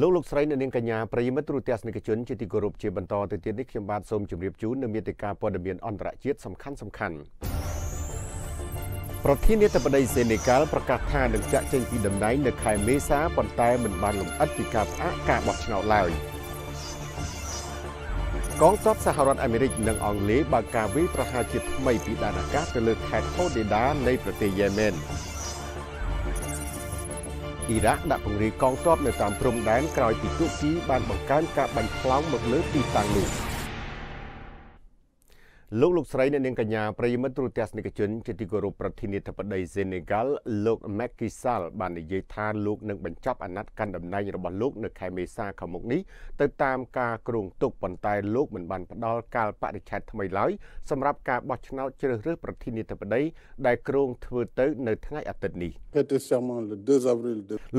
លោកលោកស្រីនិងនាងកញ្ញាប្រិមិត្តទូរទស្សនិកជនជាទីគោរពជាបន្តទៅទៀតនេះខ្ញុំបាទសូមជម្រាបជូននៅមេតិការព័ត៌មានអន្តរជាតិសំខាន់សំខាន់ប្រធានាធិបតីសេនេកាល់ប្រកាសថានឹងចាក់ចេញពីតំណែងនៅខែមេសាប៉ុន្តែមិនបានលំអិតពីការផ្អាកការបោះឆ្នោតឡើយកងទ័ពសហរដ្ឋអាមេរិកនិងអង់គ្លេសបើកការវាយប្រហារជាថ្មីពីដែនអាកាសទៅលើខេត្តហូដេដានៃ ប្រទេសយេម៉ែន។អ៊ីរ៉ាក់ដាក់ពង្រាយកងទ័ពនៅតាមព្រំដែនក្រោយពីទួកគីបានបង្កើនការបាញ់ផ្លោងមកលើទីតាំងនោះ។លោកលោកស្រីអ្នកនាងកញ្ញាប្រិមិត្តទូរទស្សនិកជនជាទីគោរពប្រធានាធិបតីសេនេហ្កាល់លោកម៉ាក់គីសាល់បាននិយាយថាលោកនឹងបញ្ចប់អាណត្តិកាន់តំណែងរបស់លោកនៅខែមេសាខាងមុខនេះទៅតាមការគ្រោងទុកប៉ុន្តែលោកមិនបានផ្ដល់កាលបរិច្ឆេទថ្មីឡើយសម្រាប់ការបោះឆ្នោតជ្រើសរើសប្រធានាធិបតីដែលគ្រោងធ្វើទៅនៅថ្ងៃអាទិត្យនេះ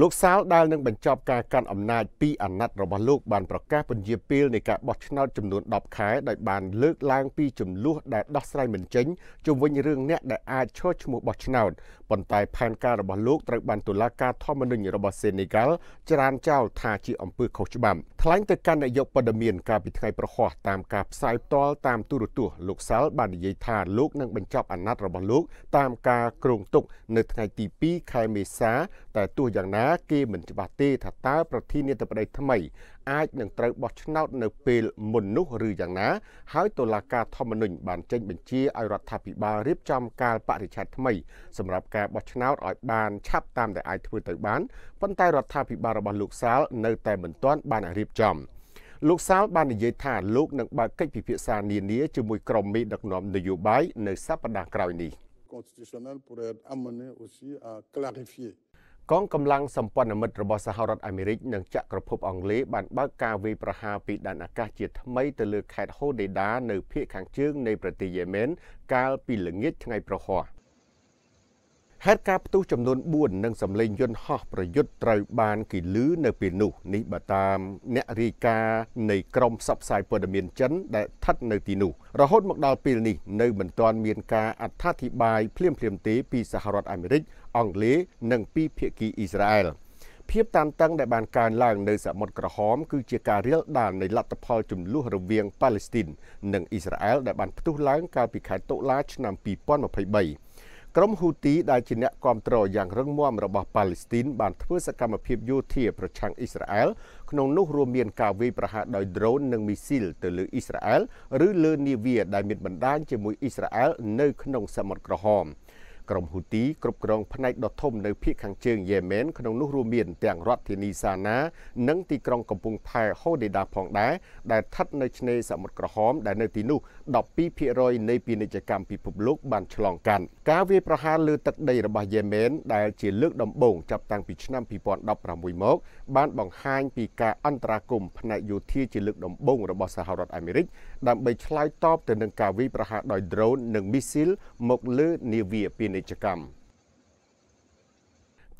លោកសាល់ដែលនឹងបញ្ចប់ការកាន់អំណាចពីអាណត្តិរបស់លោកបានប្រកាសពន្យាពេលនៃការបោះឆ្នោតចំនួន10ខែដោយបានលើកឡើងពីចំនួនលួសដែលដោះស្រាយមិនចេញជុំវិញរឿងអ្នកដែលអាចឈរឈ្មោះបោះឆ្នោតប៉ុន្តែផែនការរបស់លោកត្រូវបានតុលាការធម្មនុញ្ញរបស់សេនីហ្កាល់ច្រានចោលថាជាអំពើខុសច្បាប់ថ្លែងទៅកាន់នាយកព័ត៌មានកាលពីថ្ងៃប្រហ័សតាមការផ្សាយផ្ទាល់តាមទូរទស្សន៍លោកសាលបាននិយាយថាលោកនឹងបញ្ចប់អាណត្តិរបស់លោកតាមការគ្រោងទុកនៅថ្ងៃទី2ខែមេសា តែទោះយ៉ាងណាគេមិនច្បាស់ទេថាតើប្រធានាធិបតីថ្មីអាចនឹងត្រូវបោះឆ្នោតនៅពេលមុននោះឬយ៉ាងណា ហើយតុលាការធម្មនុញ្ញបានចេញបញ្ជាឲ្យរដ្ឋាភិបាលរៀបចំកាលបរិច្ឆេទថ្មីសម្រាប់ការបោះឆ្នោតឲ្យបានឆាប់តាមដែលអាចធ្វើទៅបានប៉ុន្តែរដ្ឋាភិបាលរបស់លោកសាលនៅតែមិនទាន់បានរៀបចំលោកសាលបាននិយាយថាលោកនឹងបើកកិច្ចពិភាក្សានានាជាមួយក្រុមមេដឹកនាំនយោបាយនៅសប្តាហ៍ក្រោយនេះ constitutionnel pourrait être amené aussi à clarifier euh, កងកម្លាំងសម្ព័ន្ធមិត្តរបស់សហរដ្ឋអាមេរិកនិងចក្រភពអង់គ្លេសបានបើកការវាយប្រហារពីដែនអាកាសជាថ្មីទៅលើខេត្តហូដេដានៅភូមិខាងជើងនៃប្រទេសយេម៉ែនកាលពីល្ងាចថ្ងៃព្រហស្បតិ៍ហេតុការផ្ទុះចំនួន4និងសម្លេងយន្តហោះប្រយុទ្ធត្រូវបានគេឮនៅពេលនោះនេះបើតាម អ្នករាយការណ៍នៃក្រមផ្សព្វផ្សាយព័ត៌មានចិនដែលស្ថិតនៅទីនោះរហូតមកដល់ពេលនេះនៅមិនទាន់មានការអត្ថាធិប្បាយភ្លាមៗទេពីសហរដ្ឋអាមេរិកអង់គ្លេសនិងពីភាគីអ៊ីស្រាអែលភាពតានតឹងដែលបានកើនឡើងនៅ សមុទ្រក្រហមគឺជាការរាលដាលនៃលទ្ធផលចំនួនរវាងប៉ាឡេស្ទីននិងអ៊ីស្រាអែលដែលបានផ្ទុះឡើងកាលពីខែតុលាឆ្នាំ2023ក្រុមហ៊ូទីដែលជាអ្នកគ្រប់គ្រងយ៉ាងរឹងមាំរបស់ប៉ាឡេស្ទីនបានធ្វើសកម្មភាពយោធាប្រឆាំងអ៊ីស្រាអែលក្នុងនោះរួមមានការវាយប្រហារដោយដ្រូននិងមីស៊ីលទៅលើអ៊ីស្រាអែលឬលើនាវាដែលមានបណ្ដាញជាមួយអ៊ីស្រាអែលនៅក្នុងសមុទ្រក្រហម។ក្រុមហ៊ូទីគ្រប់គ្រងផ្នែកដ៏ធំនៅភូមិខាងជើងយេម៉ែនក្នុងនោះរួមមានទាំងរដ្ឋធានីសាណានិងទីក្រុងកំពង់ផែហូដេដាផងដែរដែលស្ថិតនៅឆ្នេរសមុទ្រក្រហមដែលនៅទីនោះ12%នៃពាណិជ្ជកម្មពិភពលោកបានឆ្លងកាត់ការវាយប្រហារលើទឹកដីរបស់យេម៉ែនដែលជាលើកដំបូងចាប់តាំងពីឆ្នាំ2016មក បានបង្ហាញពីការអន្តរាគមផ្នែកយោធាជាលើកដំបូងរបស់សហរដ្ឋអាមេរិក ដើម្បីឆ្លើយតបទៅនឹងការវាយប្រហារដោយដ្រូននិងមីស៊ីលមកលើនាវាពាណិជ្ជនិច្ចកម្ម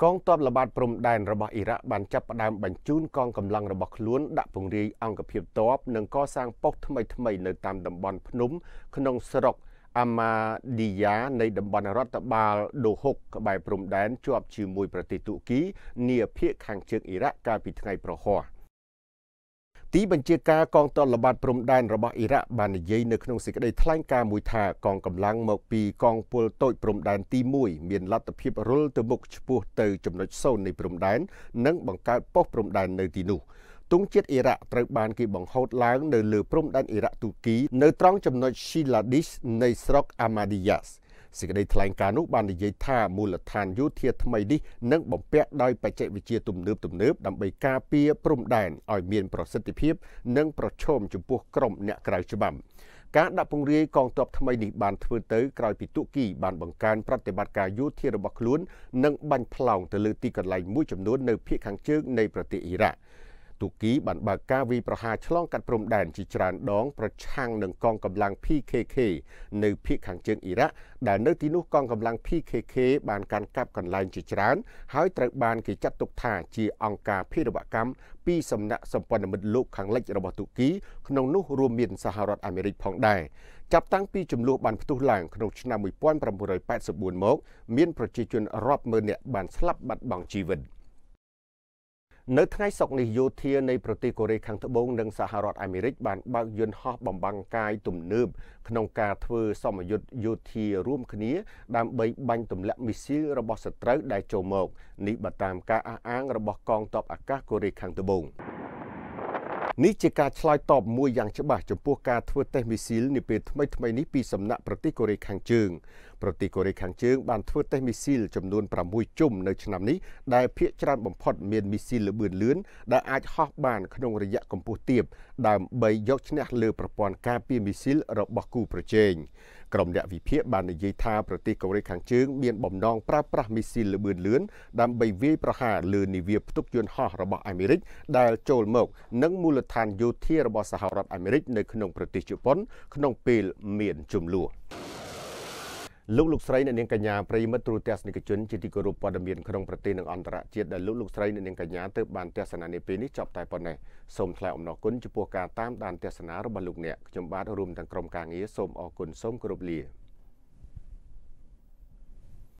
កងទ័ពល្បាតព្រំដែនរបស់អ៊ីរ៉ាក់បានចាប់ផ្ដើមបញ្ជូនកងកម្លាំងរបស់ខ្លួនដាក់ពង្រាយអង្គភាពទ័ពនិងកសាងប៉ុស្តិ៍ថ្មីថ្មីនៅតាមតំបន់ភ្នំក្នុងស្រុកអាម៉ាឌីយ៉ានៃតំបន់រដ្ឋបាលដូហុកក្បែរព្រំដែនជាប់ជាមួយប្រទេសទូគីនាភាគខាងជើងអ៊ីរ៉ាក់កាលពីថ្ងៃប្រហោះ។ទីបញ្ជាការកងទ័ពល្បាតព្រំដែនរបស់អ៊ីរ៉ាក់បាននិយាយនៅក្នុងសេចក្តីថ្លែងការណ៍មួយថាកងកម្លាំងមកពីកងពលតូចព្រំដែនទី1មានលទ្ធភាពរុលទៅមុខឆ្ពោះទៅចំណុចសូន្យនៃព្រំដែននិងបង្កើតប៉ុស្តិ៍ព្រំដែននៅទីនោះទង់ជាតិអ៊ីរ៉ាក់ត្រូវបានគេបង្ហូតឡើងនៅលើព្រំដែនអ៊ីរ៉ាក់ទូគីនៅត្រង់ចំណុច Shiladis នៃស្រុក Ahmadiyya សេចក្តីថ្លែងការណ៍នោះបាននិយាយថាមូលដ្ឋានយោធាថ្មីនេះនឹងបំពាក់ដោយបច្ចេកវិទ្យាទំនើបទំនើបដើម្បីការពារព្រំដែនឲ្យមានប្រសិទ្ធភាព និងប្រឈមចំពោះក្រុមអ្នកក្រៅច្បាប់ការដាក់ពង្រាយកងទ័ពថ្មីនេះបានធ្វើទៅក្រោយពីទូគីបានបង្កើនប្រតិបត្តិការយោធារបស់ខ្លួននិងបាញ់ផ្លោងទៅលើទីកន្លែងមួយចំនួននៅភូមិខាងជើងនៃប្រទេសអ៊ីរ៉ាក់ទូគីបានបើកការវាយប្រហារឆ្លងកាត់ព្រំដែនជាច្រើនដងប្រឆាំងនឹងកងកម្លាំង PKK នៅភូមិខាងជើងអ៊ីរ៉ាក់ដែលនៅទីនោះកងកម្លាំង PKK បានកាន់កាប់កន្លែងជាច្រើនហើយត្រូវបានគេចាត់ទុកថាជាអង្គការភេរវកម្មពីសំណាក់សម្ព័ន្ធមិត្តលោកខាងលិចរបស់ទូគី ក្នុងនោះរួមមានសហរដ្ឋអាមេរិកផងដែរចាប់តាំងពីចំនួនបានផ្ទុះឡើងក្នុងឆ្នាំ1984មក មានប្រជាជនរាប់ម៉ឺននាក់បានស្លាប់បាត់បង់ជីវិត។នៅថ្ងៃសុក្រនេះយោធានៃប្រទេសកូរ៉េខាងត្បូងនិងសហរដ្ឋអាមេរិកបានបើកយន្តហោះបំបាំងកាយទំនើបក្នុងការធ្វើសមយុទ្ធយោធារួមគ្នាដើម្បីបាញ់ទម្លាក់មីស៊ីលរបស់សត្រូវដែលចូលមកនេះបើតាមការអះអាងរបស់កងទ័ពអាកាសកូរ៉េខាងត្បូងនេះជាការឆ្លើយតបមួយយ៉ាងច្បាស់ចំពោះការធ្វើតេស្តមីស៊ីលនាពេលថ្មីៗនេះពីសំណាក់ប្រទេសកូរ៉េខាងជើងប្រទេសកូរ៉េខាងជើងបានធ្វើតេស្តមីស៊ីលចំនួន6ជុំនៅឆ្នាំនេះដែលភាគច្រើនបំផុតមានមីស៊ីលល្បឿនលឿនដែលអាចហោះបានក្នុងរយៈកម្ពស់ទាបដើម្បីយកឈ្នះលើប្រព័ន្ធការពារមីស៊ីលរបស់គូប្រជែងក្រុមអ្នកវិភាគបាននិយាយថាប្រទេសកូរ៉េខាងជើងមានបំណងប្រើប្រាស់មីស៊ីលល្បឿនលឿនដើម្បីវាយប្រហារលើនាវាផ្ទុកយន្តហោះរបស់អាមេរិកដែលចូលមកនិងមូលដ្ឋានយោធារបស់សហរដ្ឋអាមេរិកនៅក្នុងប្រទេសជប៉ុនក្នុងពេលមានជម្លោះ។លោកលោកស្រីអ្នកនាងកញ្ញាប្រិមិត្តទូរទស្សនិកជនជាទីគោរពព័ត៌មានក្នុងប្រទេសនិងអន្តរជាតិដែលលោកលោកស្រីអ្នកនាងកញ្ញាទើបបានទស្សនានាពេលនេះចប់តែប៉ុណ្ណេះសូមថ្លែងអំណរគុណចំពោះការតាមដានទស្សនារបស់លោកអ្នកខ្ញុំបាទរួមទាំងក្រុមការងារសូមអរគុណសូមគោរពលា